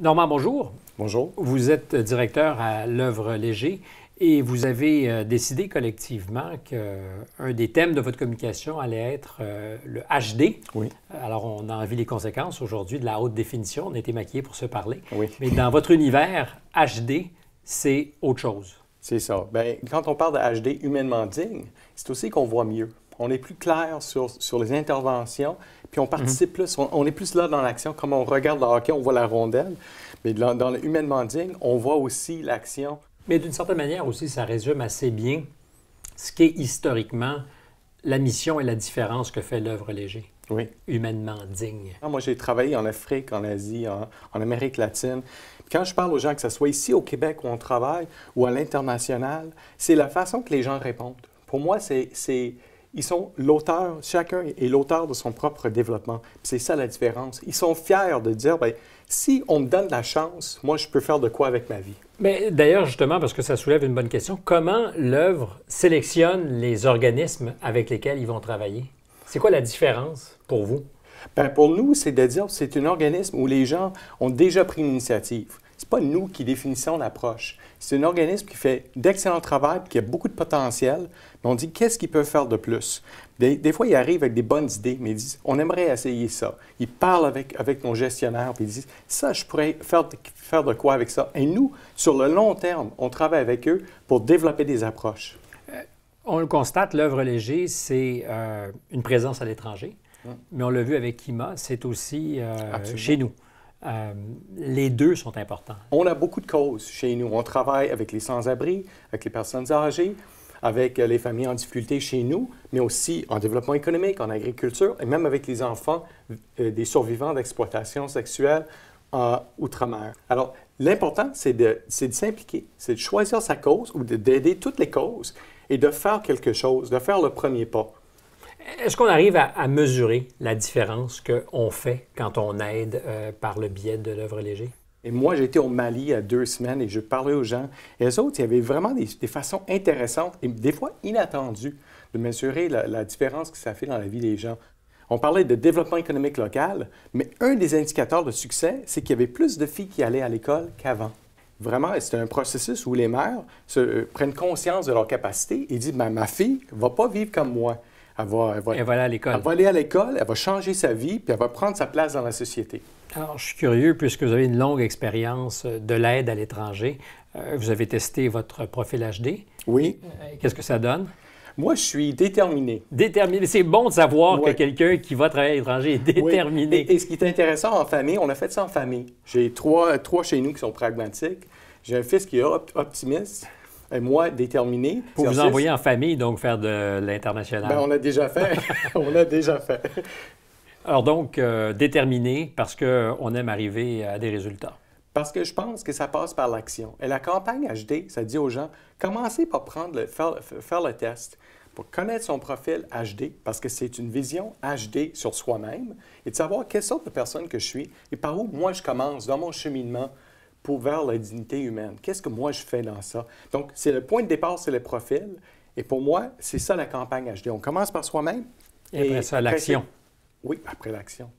Normand, bonjour. Bonjour. Vous êtes directeur à l'œuvre léger et vous avez euh, décidé collectivement qu'un euh, des thèmes de votre communication allait être euh, le HD. Oui. Alors, on a vit les conséquences aujourd'hui de la haute définition. On était été maquillés pour se parler. Oui. Mais dans votre univers, HD, c'est autre chose. C'est ça. Ben, quand on parle de HD humainement digne, c'est aussi qu'on voit mieux on est plus clair sur, sur les interventions, puis on participe mhm. plus, on, est plus là dans l'action, comme on regarde le hockey, on voit la rondelle, mais dans, le humainement digne, on voit aussi l'action. Mais d'une certaine manière aussi, ça résume assez bien ce qu'est historiquement la mission et la différence que fait l'œuvre léger. Oui. Humainement digne. Ah, moi, j'ai travaillé en Afrique, en Asie, en, Amérique latine. quand je parle aux gens, que ce soit ici au Québec où on travaille ou à l'international, c'est la façon que les gens répondent. Pour moi, c'est ils sont l'auteur, chacun est l'auteur de son propre développement. C'est ça la différence. Ils sont fiers de dire, bien, si on me donne la chance, moi, je peux faire de quoi avec ma vie. Mais d'ailleurs, justement, parce que ça soulève une bonne question, comment l'œuvre sélectionne les organismes avec lesquels ils vont travailler? C'est quoi la différence pour vous? Bien, pour nous, c'est de dire c'est un organisme où les gens ont déjà pris une initiative pas nous qui définissons l'approche. C'est un organisme qui fait d'excellent travail, qui a beaucoup de potentiel, mais on dit qu'est-ce qu'ils peuvent faire de plus. Des, fois, ils arrivent avec des bonnes idées, mais ils disent on aimerait essayer ça. Ils parlent avec, avec gestionnaire, puis ils disent ça, je pourrais faire de, faire de quoi avec ça. Et nous, sur le long terme, on travaille avec eux pour développer des approches. Euh, on le constate, l'œuvre léger, c'est euh, une présence à l'étranger, mais on l'a vu avec IMA, c'est aussi euh, chez nous. Euh, les deux sont importants. On a beaucoup de causes chez nous. On travaille avec les sans-abri, avec les personnes âgées, avec les familles en difficulté chez nous, mais aussi en développement économique, en agriculture, et même avec les enfants euh, des survivants d'exploitation sexuelle en outre-mer. Alors, l'important, c'est de, de s'impliquer, c'est de choisir sa cause ou d'aider toutes les causes et de faire quelque chose, de faire le premier pas. Est-ce qu'on arrive à, mesurer la différence qu'on fait quand on aide euh, par le biais de l'œuvre légère? Et moi, j'étais au Mali il y a deux semaines et je parlais aux gens. Et les autres, il y avait vraiment des, façons intéressantes et des fois inattendues de mesurer la, différence que ça fait dans la vie des gens. On parlait de développement économique local, mais un des indicateurs de succès, c'est qu'il y avait plus de filles qui allaient à l'école qu'avant vraiment, c'est un processus où les mères se, euh, prennent conscience de leur capacité et disent ben, ma fille ne va pas vivre comme moi. Elle va, aller à l'école. Elle va aller à l'école, elle va changer sa vie, puis elle va prendre sa place dans la société. Alors, je suis curieux, puisque vous avez une longue expérience euh, de l'aide à l'étranger. Euh, vous avez testé votre profil HD. Oui. Euh, qu'est-ce que ça donne? Moi, je suis déterminé. Déterminé. C'est bon de savoir que quelqu'un qui va travailler à l'étranger est déterminé. Et, ce qui est intéressant en famille, on a fait ça en famille. J'ai trois, trois chez nous qui sont pragmatiques. J'ai un fils qui est optimiste moi déterminé. Pour vous envoyer en famille, donc faire de l'international. Ben, on a déjà fait. on a déjà fait. Alors donc, euh, déterminé parce qu'on aime arriver à des résultats. Parce que je pense que ça passe par l'action. Et la campagne HD, ça dit aux gens, commencez par prendre le, faire, faire le test pour connaître son profil HD, parce que c'est une vision HD sur soi-même, et de savoir quelle sorte de personne que je suis et par où moi je commence dans mon cheminement pour vers la dignité humaine. Qu'est-ce que moi je fais dans ça? Donc, c'est le point de départ, c'est le profil. Et pour moi, c'est ça la campagne HD. On commence par soi-même. Et, et, après ça, l'action. Oui, après l'action.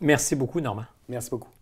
Merci beaucoup, Normand. Merci beaucoup.